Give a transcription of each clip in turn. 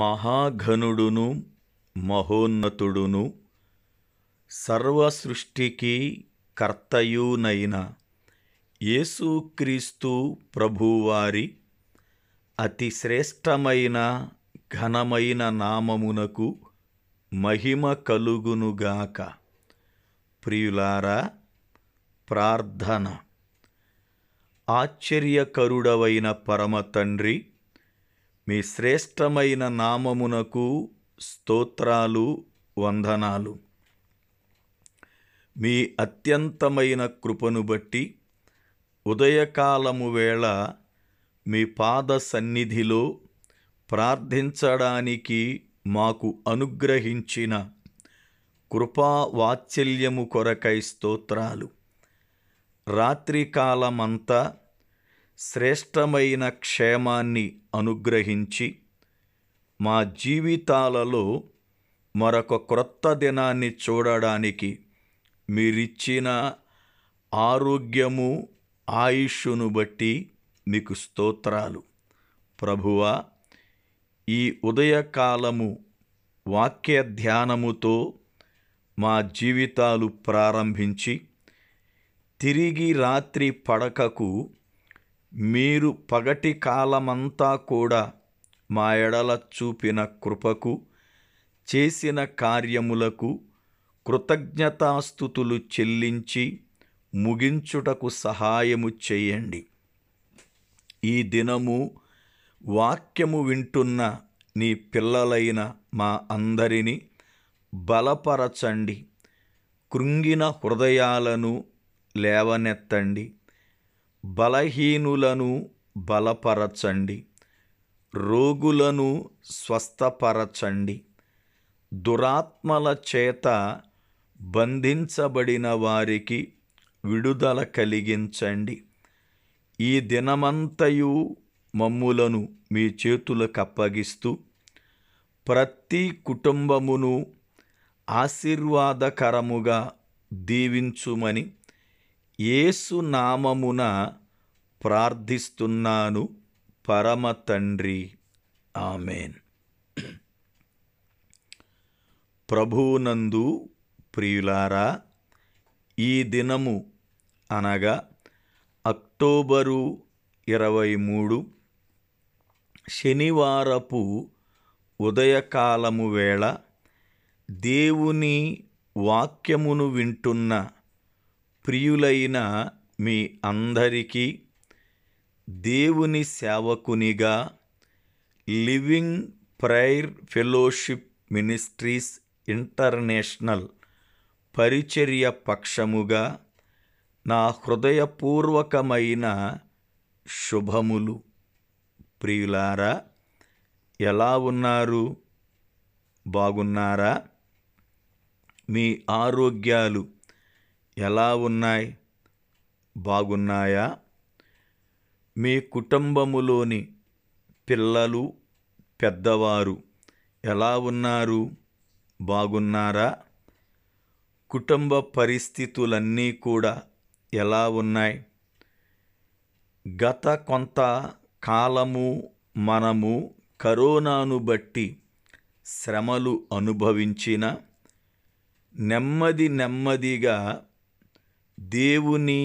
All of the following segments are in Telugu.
మహాఘనుడును మహోన్నతుడును సర్వసృష్టికి కర్తయూనైన యేసుక్రీస్తు ప్రభువారి అతి శ్రేష్టమైన ఘనమైన నామమునకు మహిమ కలుగునుగాక ప్రియులారా ప్రార్థన ఆశ్చర్యకరుడవైన పరమతండ్రి మీ శ్రేష్టమైన నామమునకు స్తోత్రాలు వందనాలు మీ అత్యంతమైన కృపను బట్టి ఉదయకాలము వేళ మీ పాద సన్నిధిలో ప్రార్థించడానికి మాకు అనుగ్రహించిన కృపా వాత్సల్యము కొరకై స్తోత్రాలు రాత్రికాలమంతా శ్రేష్టమైన క్షేమాన్ని అనుగ్రహించి మా జీవితాలలో మరొక క్రొత్త దినాన్ని చూడడానికి మీరిచ్చిన ఆరోగ్యము ఆయుష్ను బట్టి మీకు స్తోత్రాలు ప్రభువా ఈ ఉదయకాలము వాక్య ధ్యానముతో మా జీవితాలు ప్రారంభించి తిరిగి రాత్రి పడకకు మీరు పగటి కాలమంతా కూడా మా ఎడల చూపిన కృపకు చేసిన కార్యములకు కృతజ్ఞతాస్థుతులు చెల్లించి ముగించుటకు సహాయము చేయండి ఈ దినము వాక్యము వింటున్న నీ పిల్లలైన మా అందరినీ బలపరచండి కృంగిన హృదయాలను లేవనెత్తండి బలహీనులను బలపరచండి రోగులను స్వస్థపరచండి దురాత్మల చేత బంధించబడిన వారికి విడుదల కలిగించండి ఈ దినమంతయు మమ్ములను మీ చేతులకు అప్పగిస్తూ ప్రతి కుటుంబమును ఆశీర్వాదకరముగా దీవించుమని నామమున ప్రార్థిస్తున్నాను పరమ తండ్రి ఆమెన్ ప్రభునందు ప్రియులారా ఈ దినము అనగా అక్టోబరు ఇరవై మూడు శనివారపు ఉదయకాలము వేళ దేవుని వాక్యమును వింటున్న ప్రియులైన మీ అందరికీ దేవుని సేవకునిగా living prayer fellowship ministries international పరిచర్య పక్షముగా నా హృదయపూర్వకమైన శుభములు ప్రియులారా ఎలా ఉన్నారు బాగున్నారా మీ ఆరోగ్యాలు ఎలా ఉన్నాయి బాగున్నాయా మీ కుటుంబములోని పిల్లలు పెద్దవారు ఎలా ఉన్నారు బాగున్నారా కుటుంబ పరిస్థితులన్నీ కూడా ఎలా ఉన్నాయి గత కొంత కాలము మనము కరోనాను బట్టి శ్రమలు అనుభవించిన నెమ్మది నెమ్మదిగా దేవుని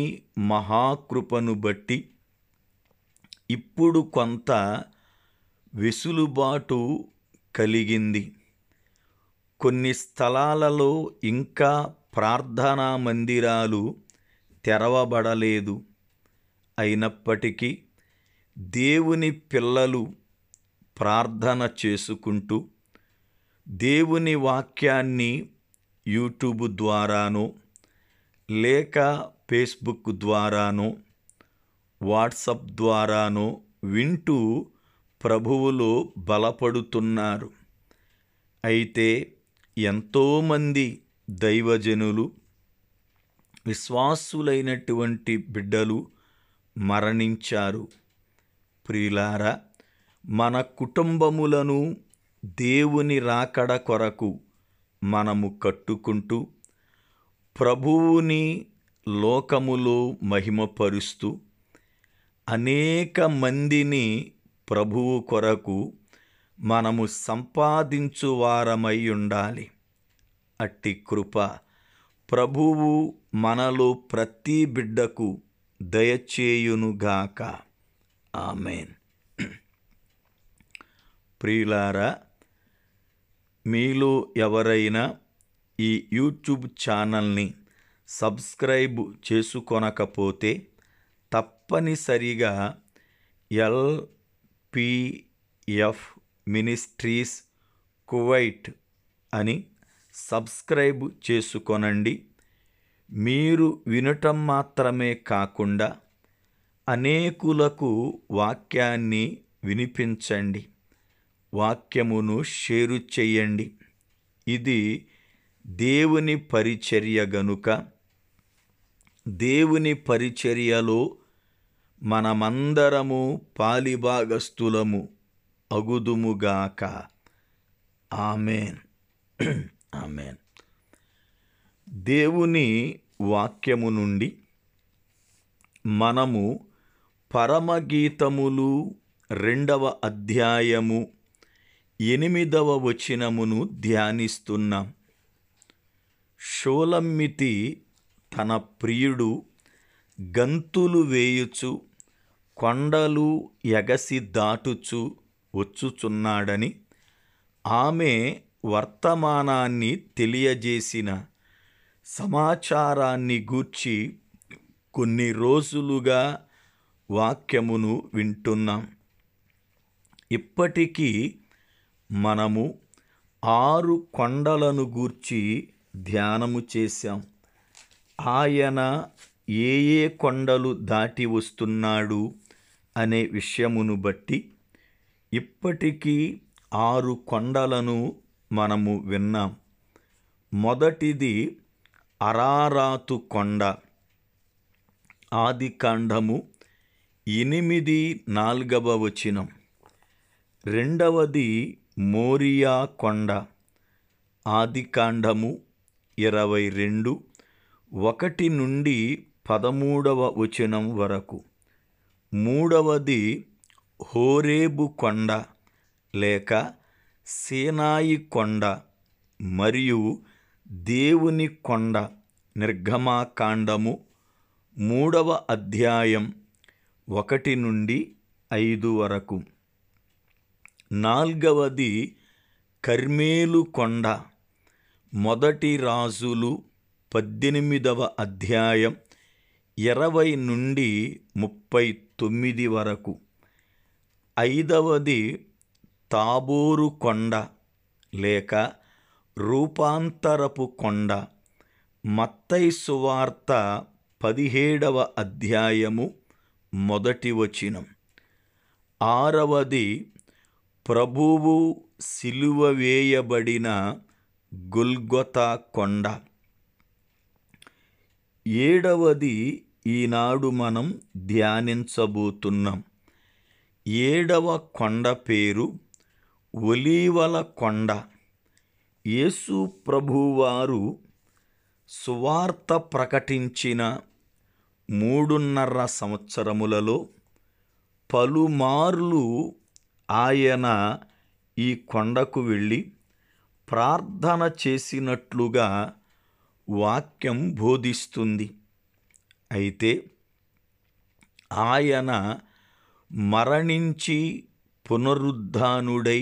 మహాకృపను బట్టి ఇప్పుడు కొంత వెసులుబాటు కలిగింది కొన్ని స్థలాలలో ఇంకా ప్రార్థనా మందిరాలు తెరవబడలేదు అయినప్పటికీ దేవుని పిల్లలు ప్రార్థన చేసుకుంటూ దేవుని వాక్యాన్ని యూట్యూబ్ ద్వారానో లేక ఫేస్బుక్ ద్వారానో వాట్సప్ ద్వారానో వింటూ ప్రభువులో బలపడుతున్నారు అయితే ఎంతోమంది దైవజనులు విశ్వాసులైనటువంటి బిడ్డలు మరణించారు ప్రియులార మన కుటుంబములను దేవుని రాకడ కొరకు మనము కట్టుకుంటూ ప్రభువుని లోకములో మహిమపరుస్తూ అనేక మందిని ప్రభువు కొరకు మనము సంపాదించువారమై ఉండాలి అట్టి కృప ప్రభువు మనలో ప్రతి బిడ్డకు దయచేయునుగాక ఆమెన్ ప్రియులారా మీలో ఎవరైనా ఈ యూట్యూబ్ ఛానల్ని సబ్స్క్రైబ్ చేసుకొనకపోతే తప్పనిసరిగా ఎల్పిఎఫ్ మినిస్ట్రీస్ కువైట్ అని సబ్స్క్రైబ్ చేసుకొనండి మీరు వినటం మాత్రమే కాకుండా అనేకులకు వాక్యాన్ని వినిపించండి వాక్యమును షేరు చేయండి ఇది దేవుని పరిచర్య గనుక దేవుని పరిచర్యలో మనమందరము పాలిభాగస్థులము అగుదుముగాక ఆమెన్ ఆమెన్ దేవుని వాక్యము నుండి మనము పరమగీతములు రెండవ అధ్యాయము ఎనిమిదవ వచనమును ధ్యానిస్తున్నాం షోలమ్మితి తన ప్రియుడు గంతులు వేయుచు కొండలు ఎగసి దాటుచు వచ్చుచున్నాడని ఆమె వర్తమానాన్ని తెలియజేసిన సమాచారాన్ని గూర్చి కొన్ని రోజులుగా వాక్యమును వింటున్నాం ఇప్పటికీ మనము ఆరు కొండలను గూర్చి ధ్యానము చేశాం ఆయన ఏ ఏ కొండలు దాటి వస్తున్నాడు అనే విషయమును బట్టి ఇప్పటికీ ఆరు కొండలను మనము విన్నాం మొదటిది అరారాతు కొండ ఆది కాండము ఎనిమిది నాలుగవ వచనం రెండవది మోరియా కొండ ఆది కాండము ఇరవై రెండు ఒకటి నుండి పదమూడవ వచనం వరకు మూడవది హోరేబు కొండ లేక సేనాయి కొండ మరియు దేవుని కొండ నిర్గమాకాండము మూడవ అధ్యాయం ఒకటి నుండి ఐదు వరకు నాల్గవది కర్మేలు కొండ మొదటి రాజులు పద్దెనిమిదవ అధ్యాయం ఇరవై నుండి ముప్పై తొమ్మిది వరకు ఐదవది తాబోరు కొండ లేక రూపాంతరపు కొండ మత్తై సువార్త పదిహేడవ అధ్యాయము మొదటి వచనం ఆరవది ప్రభువు సిలువ వేయబడిన గుల్గొతా కొండ ఏడవది ఈనాడు మనం ధ్యానించబోతున్నాం ఏడవ కొండ పేరు ఒలీవల కొండ యేసు ప్రభువారు సువార్త ప్రకటించిన మూడున్నర సంవత్సరములలో పలుమార్లు ఆయన ఈ కొండకు వెళ్ళి ప్రార్థన చేసినట్లుగా వాక్యం బోధిస్తుంది అయితే ఆయన మరణించి పునరుద్ధానుడై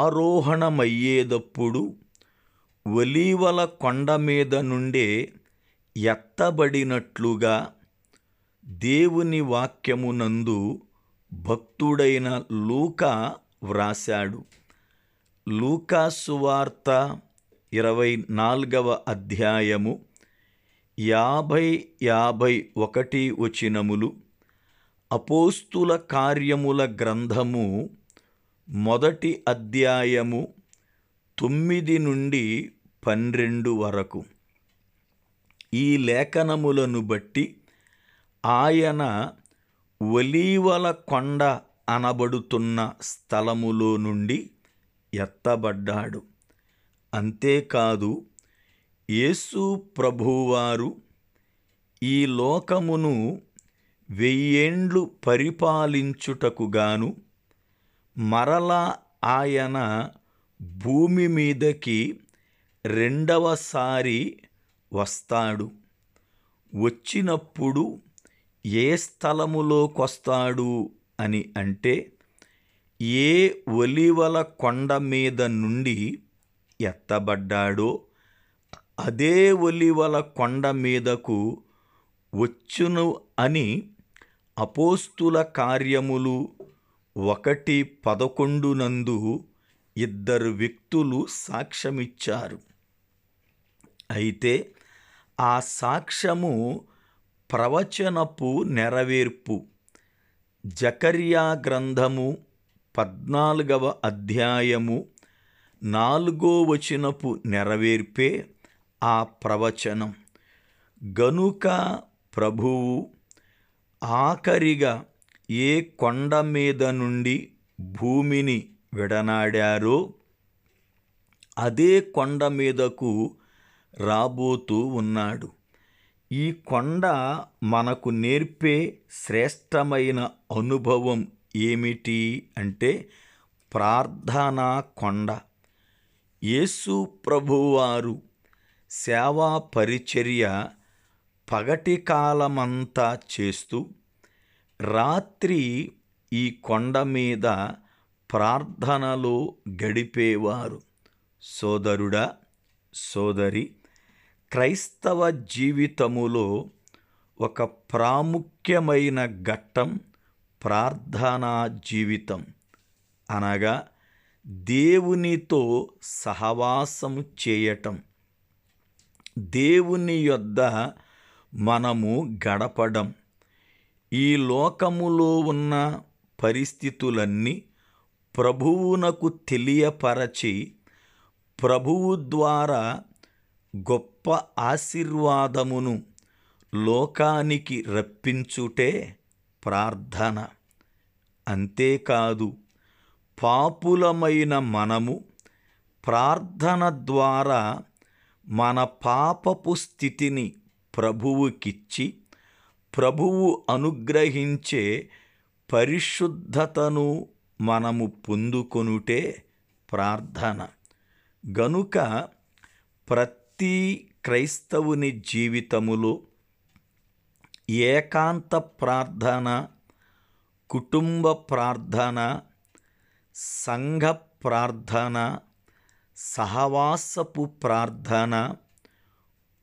ఆరోహణమయ్యేటప్పుడు ఒలీవల కొండ మీద నుండే ఎత్తబడినట్లుగా దేవుని వాక్యమునందు భక్తుడైన లూక వ్రాశాడు లూకాసువార్త ఇరవై నాలుగవ అధ్యాయము యాభై యాభై ఒకటి వచినములు అపోస్తుల కార్యముల గ్రంథము మొదటి అధ్యాయము తొమ్మిది నుండి పన్నెండు వరకు ఈ లేఖనములను బట్టి ఆయన ఒలీవల కొండ అనబడుతున్న స్థలములో నుండి ఎత్తబడ్డాడు అంతేకాదు యేసు ప్రభువారు ఈ లోకమును వెయ్యేండ్లు పరిపాలించుటకుగాను మరలా ఆయన భూమి మీదకి రెండవసారి వస్తాడు వచ్చినప్పుడు ఏ స్థలములోకొస్తాడు అని అంటే ఏ ఒలివల కొండ మీద నుండి ఎత్తబడ్డాడో అదే ఒలివల కొండ మీదకు వచ్చును అని అపోస్తుల కార్యములు ఒకటి పదకొండునందు ఇద్దరు వ్యక్తులు సాక్ష్యమిచ్చారు అయితే ఆ సాక్ష్యము ప్రవచనపు నెరవేర్పు జకర్యా గ్రంథము పద్నాలుగవ అధ్యాయము నాలుగో వచనపు నెరవేర్పే ఆ ప్రవచనం గనుక ప్రభువు ఆఖరిగా ఏ కొండ మీద నుండి భూమిని విడనాడారో అదే కొండ మీదకు రాబోతూ ఉన్నాడు ఈ కొండ మనకు నేర్పే శ్రేష్టమైన అనుభవం ఏమిటి అంటే ప్రార్థనా కొండ యేసు ప్రభువారు సేవా పరిచర్య పగటి కాలమంతా చేస్తూ రాత్రి ఈ కొండ మీద ప్రార్థనలో గడిపేవారు సోదరుడా సోదరి క్రైస్తవ జీవితములో ఒక ప్రాముఖ్యమైన ఘట్టం ప్రార్థనా జీవితం అనగా దేవునితో సహవాసం చేయటం దేవుని యొద్ద మనము గడపడం ఈ లోకములో ఉన్న పరిస్థితులన్నీ ప్రభువునకు తెలియపరచి ప్రభువు ద్వారా గొప్ప ఆశీర్వాదమును లోకానికి రప్పించుటే ప్రార్థన అంతేకాదు పాపులమైన మనము ప్రార్థన ద్వారా మన పాపపు స్థితిని ప్రభువుకిచ్చి ప్రభువు అనుగ్రహించే పరిశుద్ధతను మనము పొందుకొనుటే ప్రార్థన గనుక ప్రతి క్రైస్తవుని జీవితములో ఏకాంత ప్రార్థన కుటుంబ ప్రార్థన సంఘ ప్రార్థన సహవాసపు ప్రార్థన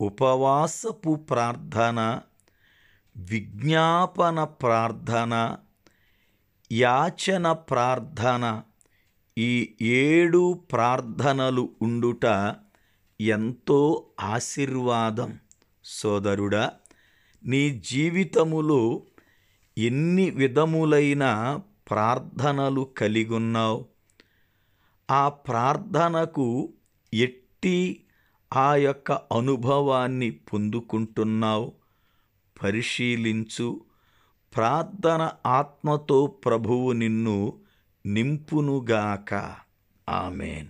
ఉపవాసపు ప్రార్థన విజ్ఞాపన ప్రార్థన యాచన ప్రార్థన ఈ ఏడు ప్రార్థనలు ఉండుట ఎంతో ఆశీర్వాదం సోదరుడా నీ జీవితములో ఎన్ని విధములైన ప్రార్థనలు కలిగున్నావు ఆ ప్రార్థనకు ఎట్టి ఆ యొక్క అనుభవాన్ని పొందుకుంటున్నావు పరిశీలించు ప్రార్థన ఆత్మతో ప్రభువు నిన్ను నింపునుగాక ఆమెన్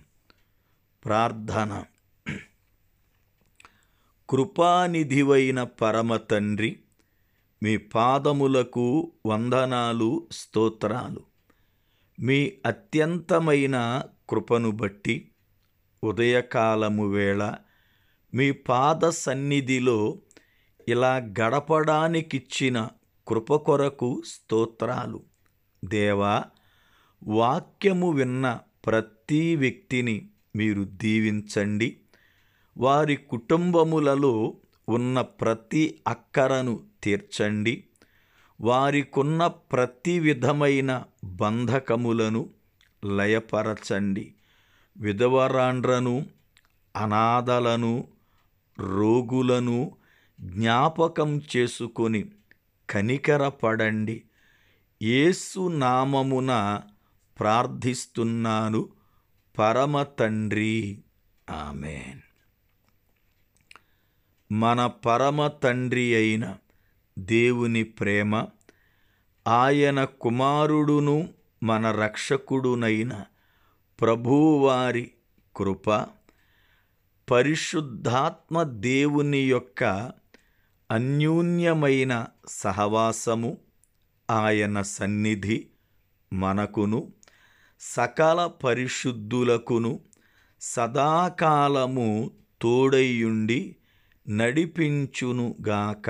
ప్రార్థన కృపానిధివైన పరమ తండ్రి మీ పాదములకు వందనాలు స్తోత్రాలు మీ అత్యంతమైన కృపను బట్టి ఉదయకాలము వేళ మీ పాద సన్నిధిలో ఇలా గడపడానికిచ్చిన కృప కొరకు స్తోత్రాలు దేవా వాక్యము విన్న ప్రతి వ్యక్తిని మీరు దీవించండి వారి కుటుంబములలో ఉన్న ప్రతి అక్కరను తీర్చండి వారికున్న ప్రతి విధమైన బంధకములను లయపరచండి విధవరాండ్రను అనాథలను రోగులను జ్ఞాపకం చేసుకొని కనికరపడండి ఏసు నామమున ప్రార్థిస్తున్నాను పరమ తండ్రి ఆమెన్ మన పరమ తండ్రి అయిన దేవుని ప్రేమ ఆయన కుమారుడును మన రక్షకుడునైన ప్రభువారి కృప పరిశుద్ధాత్మ దేవుని యొక్క అన్యూన్యమైన సహవాసము ఆయన సన్నిధి మనకును సకల పరిశుద్ధులకును సదాకాలము తోడయ్యుండి నడిపించునుగాక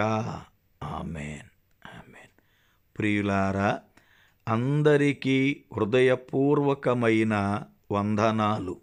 ఆమెన్ ఆమెన్ ప్రియులారా అందరికీ హృదయపూర్వకమైన వందనాలు